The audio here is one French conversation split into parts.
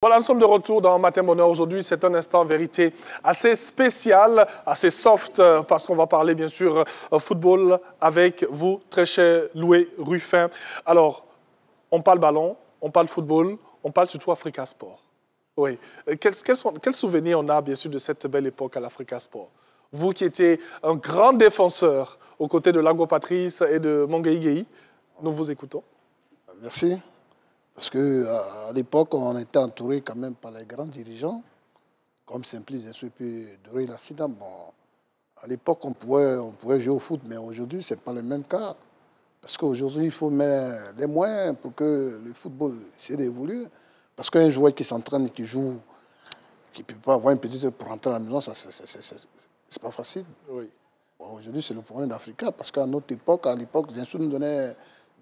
Voilà, nous sommes de retour dans Matin Bonheur. Aujourd'hui, c'est un instant vérité assez spécial, assez soft, euh, parce qu'on va parler, bien sûr, euh, football avec vous, très cher Loué Ruffin. Alors, on parle ballon, on parle football, on parle surtout Africa Sport. Oui. Euh, quels souvenirs on a, bien sûr, de cette belle époque à l'Africa Sport Vous qui étiez un grand défenseur aux côtés de Lago Patrice et de Mongei Nous vous écoutons. Merci. Parce qu'à euh, l'époque, on était entouré quand même par les grands dirigeants, comme Simplice et puis Doré Lassina. Bon, à l'époque, on pouvait, on pouvait jouer au foot, mais aujourd'hui, ce n'est pas le même cas. Parce qu'aujourd'hui, il faut mettre les moyens pour que le football essaie d'évoluer. Parce qu'un joueur qui s'entraîne et qui joue, qui ne peut pas avoir une petite pour rentrer à la maison, ce n'est pas facile. Oui. aujourd'hui, c'est le problème d'Africa. Parce qu'à notre époque, à l'époque, Zinsou nous donnait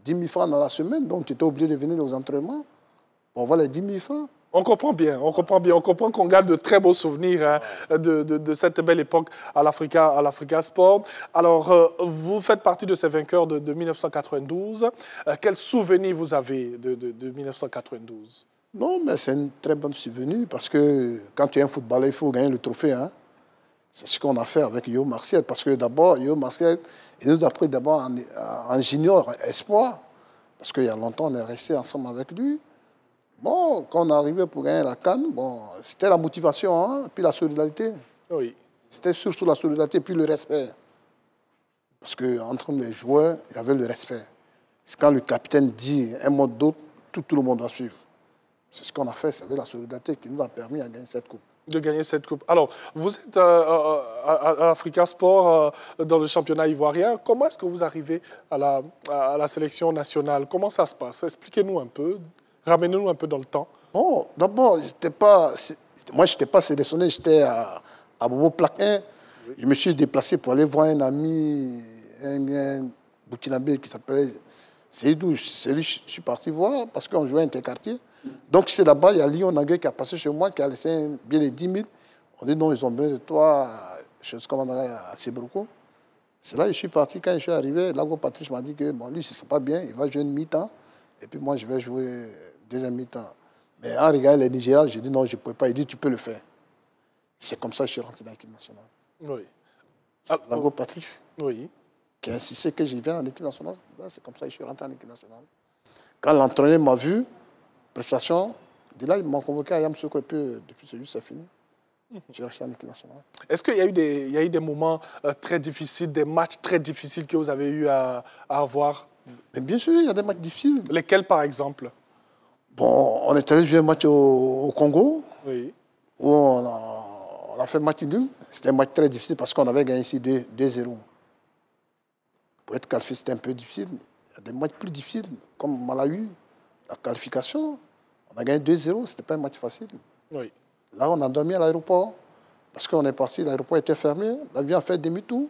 10 000 francs dans la semaine, donc tu étais obligé de venir aux entraînements On voit les 10 000 francs. On comprend bien, on comprend bien, on comprend qu'on garde de très beaux souvenirs hein, de, cette belle époque à l'Africa, à l'Afrique Sport. Alors, euh, vous faites partie de ces vainqueurs de, 1992. Quels euh, quel souvenir vous avez de, 1992 Non, mais c'est un très bon souvenir parce que quand tu es un footballeur, il faut gagner le trophée. Hein. C'est ce qu'on a fait avec Yo Martial, parce que d'abord, Yo Martial, il nous a pris d'abord en, junior espoir, parce qu'il y a longtemps, on est resté ensemble avec lui. Bon, quand on est arrivé pour gagner la canne, bon, c'était la motivation, hein, puis la solidarité. Oui. C'était surtout la solidarité, puis le respect. Parce qu'entre les joueurs, il y avait le respect. C'est quand le capitaine dit un mot d'autre, tout, tout le monde va suivre. C'est ce qu'on a fait, c'est la solidarité qui nous a permis de gagner cette coupe. De gagner cette coupe. Alors, vous êtes euh, euh, à Africa Sport euh, dans le championnat ivoirien. Comment est-ce que vous arrivez à la, à la sélection nationale Comment ça se passe Expliquez-nous un peu. Ramenez-nous un peu dans le temps. Bon, d'abord, pas, moi, je n'étais pas sélectionné, j'étais à, Bobo Plaquin. Je me suis déplacé pour aller voir un ami, un, un Burkinabé qui s'appelait c'est lui je suis parti voir parce qu'on jouait inter-quartier. Donc c'est là-bas, il y a Lyon Nagueux qui a passé chez moi, qui a laissé bien les 10 000. On dit non, ils ont besoin de toi, je suis commandant à Sebroco. C'est là que je suis parti. Quand je suis arrivé, Lago Patrice m'a dit que bon, lui, ce n'est pas bien, il va jouer une mi-temps et puis moi, je vais jouer deuxième mi-temps. Mais en regardant les Nigériens, j'ai dit non, je ne pouvais pas. Il dit tu peux le faire. C'est comme ça que je suis rentré dans l'équipe nationale. Oui. Ah, Lago Patrice. Oui. J'ai que j'y vais en équipe nationale. Ben, c'est comme ça que je suis rentré en équipe nationale. Quand l'entraîneur m'a vu, prestation, de là, il m'a convoqué à Yamsoukro, et puis euh, depuis celui c'est fini. Mhm. Est-ce en équipe nationale. Est-ce qu'il y a eu des moments euh, très difficiles, des matchs très difficiles que vous avez eu à, avoir Bien sûr, il y a des matchs difficiles. Lesquels, par exemple Bon, on est allé jouer un match au, Congo, oui. où on a, fait un match nul. C'était un match très difficile parce qu'on avait gagné ici 2-0. Pour être qualifié, c'était un peu difficile. Il y a des matchs plus difficiles, comme Malawi, la qualification. On a gagné 2-0, c'était pas un match facile. Là, on a dormi à l'aéroport. Parce qu'on est parti, l'aéroport était fermé. L'avion a fait demi-tour.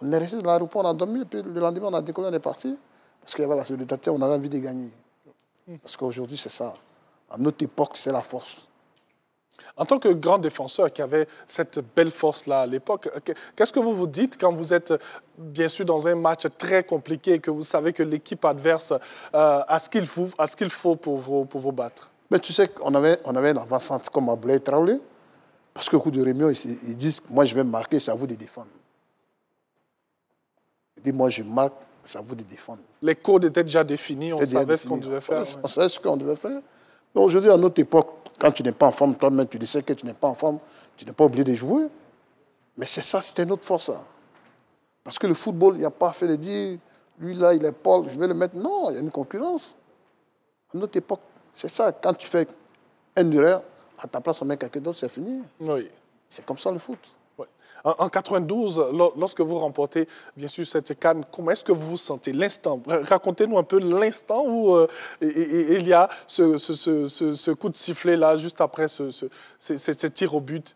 On est resté à l'aéroport, on a dormi. Et puis le lendemain, on a décollé, on est parti. Parce qu'il y avait la solidarité, on avait envie de gagner. Parce qu'aujourd'hui, c'est ça. À notre époque, c'est la force. En tant que grand défenseur qui avait cette belle force-là à l'époque, qu'est-ce que vous vous dites quand vous êtes bien sûr dans un match très compliqué et que vous savez que l'équipe adverse euh, a ce qu'il faut, a ce qu'il faut pour, vous, pour vous battre Mais tu sais qu'on avait, on avait un avancement comme Ablaï traoulé parce que coup de Rémy ils, disent Moi, je vais marquer, c'est à vous de défendre. Ils Moi, je marque, c'est à vous de défendre. Les codes étaient déjà définis, on savait, ce qu'on devait faire. On savait ce qu'on devait faire. Mais aujourd'hui, à notre époque, quand tu n'es pas en forme toi-même, tu sais que tu n'es pas en forme, tu n'es pas obligé de jouer. Mais c'est ça, c'est notre autre force. Hein. Parce que le football, il n'y a pas fait de dire, lui là, il est Paul, je vais le mettre. Non, il y a une concurrence. À notre époque, c'est ça. Quand tu fais un erreur, à ta place, on met quelqu'un d'autre, c'est fini. Oui. C'est comme ça le foot. En, 92, lorsque vous remportez, bien sûr, cette canne, comment est-ce que vous vous sentez L'instant, racontez-nous un peu l'instant où euh, il y a ce, coup de sifflet-là, juste après ce, tir au but.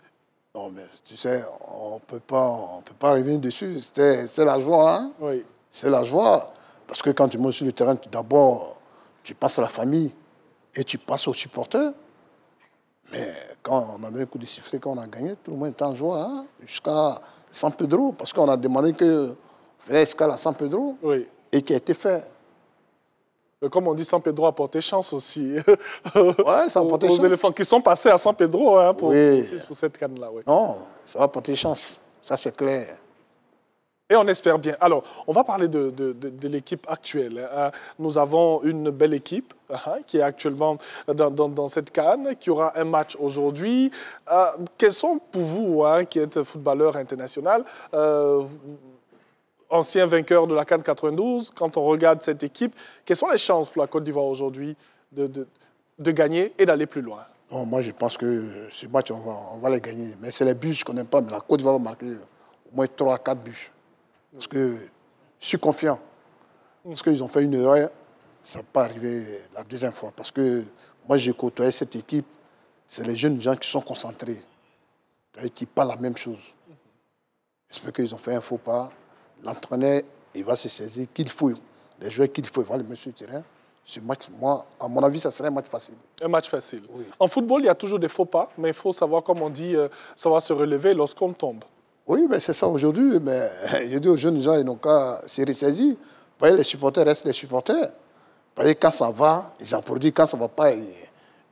Non, mais tu sais, on peut pas, on peut pas arriver dessus. C'est la joie, hein Oui. C'est la joie. Parce que quand tu montes sur le terrain, d'abord, tu passes à la famille et tu passes aux supporters. Mais on a avait un coup de chiffre qu'on on a gagné, tout le monde est en joie, hein, jusqu'à San Pedro, parce qu'on a demandé que faire escale à San Pedro, et qui a été fait. Comme on dit, San Pedro a porté chance aussi. Oui, ça a porté chance. éléphants qui sont passés à San Pedro hein, pour, cette canne-là. Non, ça a porté chance, ça c'est clair. Et on espère bien. Alors, on va parler de, l'équipe actuelle. Hein. Euh, nous avons une belle équipe hein, qui est actuellement dans, cette canne, qui aura un match aujourd'hui. Euh, quels sont pour vous, hein, qui êtes footballeur international, euh, ancien vainqueur de la Cannes 92, quand on regarde cette équipe, quelles sont les chances pour la Côte d'Ivoire aujourd'hui de, gagner et d'aller plus loin Moi, je pense que ce match, on va, les gagner. Mais c'est les buts qu'on n'aime pas, mais la Côte d'Ivoire va marquer au moins 3-4 buts. Parce que je suis confiant. Parce qu'ils ont fait une erreur, ça va pas arrivé la deuxième fois. Parce que moi, j'ai côtoyé cette équipe, c'est les jeunes gens qui sont concentrés, qui parlent la même chose. J'espère qu'ils ont fait un faux pas. L'entraîneur, il va se saisir qu'il fouille. les joueurs qu'il faut, il sur le terrain. Ce match, moi, à mon avis, ça serait un match facile. Un match facile. En football, il y a toujours des faux pas, mais il faut savoir, comme on dit, savoir euh, se relever lorsqu'on tombe. Oui, mais ben, c'est ça aujourd'hui. Mais je dis aux jeunes gens, ils n'ont qu'à se ressaisir. Voyez, les supporters restent les supporters. Voyez, quand ça va, ils en produisent. Quand ça ne va pas, ils,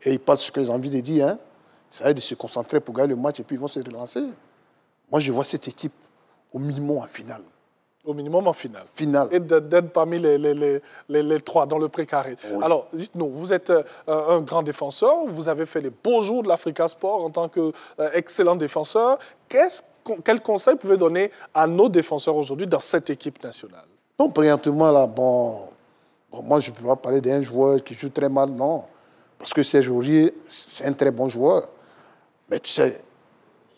et ils parlent ce qu'ils ont envie de dire. Hein. Ça aide de se concentrer pour gagner le match et puis ils vont se relancer. Moi, je vois cette équipe au minimum en finale au minimum en finale. Finale. Et d'être parmi les, les, trois dans le précaré. Alors, dites-nous, vous êtes euh, un grand défenseur, vous avez fait les beaux jours de l'Africa Sport en tant qu'excellent euh, défenseur. quel conseil pouvez vous donner à nos défenseurs aujourd'hui dans cette équipe nationale Non, présentement, là, bon, moi, je ne peux pas parler d'un joueur qui joue très mal, non. Parce que Serge Aurier, c'est un très bon joueur. Mais tu sais,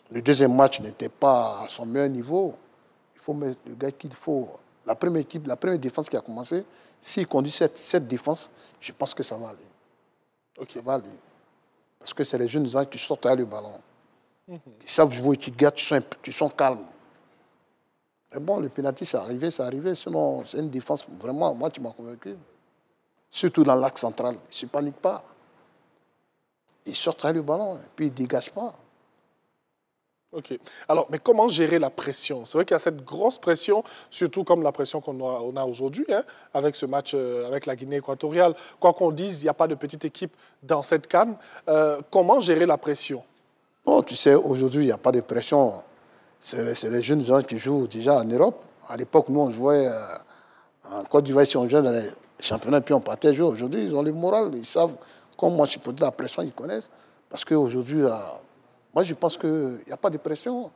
le deuxième match n'était pas à son meilleur niveau il faut mettre le gars qu'il faut. La première équipe, la première défense qui a commencé, s'il conduit cette, défense, je pense que ça va aller. Donc Ça va aller. Parce que c'est les jeunes gens qui sortent à le ballon. Mhm. Ils savent jouer, qui gâtent tu sont, qui sont calmes. Mais bon, le pénalty, c'est arrivé, c'est arrivé. Sinon, c'est une défense. Vraiment, moi, tu m'as convaincu. Surtout dans l'axe central. Ils ne se paniquent pas. Ils sortent le ballon, et puis ils ne dégagent pas. OK. Alors, mais comment gérer la pression C'est vrai qu'il y a cette grosse pression, surtout comme la pression qu'on a, aujourd'hui hein, avec ce match euh, avec la Guinée équatoriale. Quoi qu'on dise, il n'y a pas de petite équipe dans cette canne. Euh, comment gérer la pression Bon, tu sais, aujourd'hui, il n'y a pas de pression. C'est les jeunes gens qui jouent déjà en Europe. À l'époque, nous, on jouait euh, en Côte d'Ivoire, si on jouait dans les championnats, puis on partait jouer. Aujourd'hui, ils ont les morales. ils savent, comment supporter la pression, ils connaissent. Parce qu'aujourd'hui, moi, je pense qu'il n'y a pas de pression.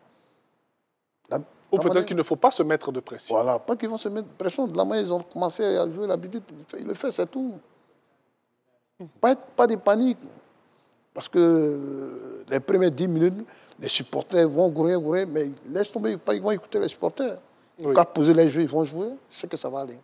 Ou peut-être qu'il ne faut pas se mettre de pression. Voilà, pas qu'ils vont se mettre de pression. De la main, ils ont commencé à jouer l'habitude, ils le font, c'est tout. Pas, pas de panique. Parce que euh, les premiers 10 minutes, les supporters vont gourer, gourer, mais laisse tomber, ils vont écouter les supporters. Quand poser les jeux, ils vont jouer, c'est que ça va aller.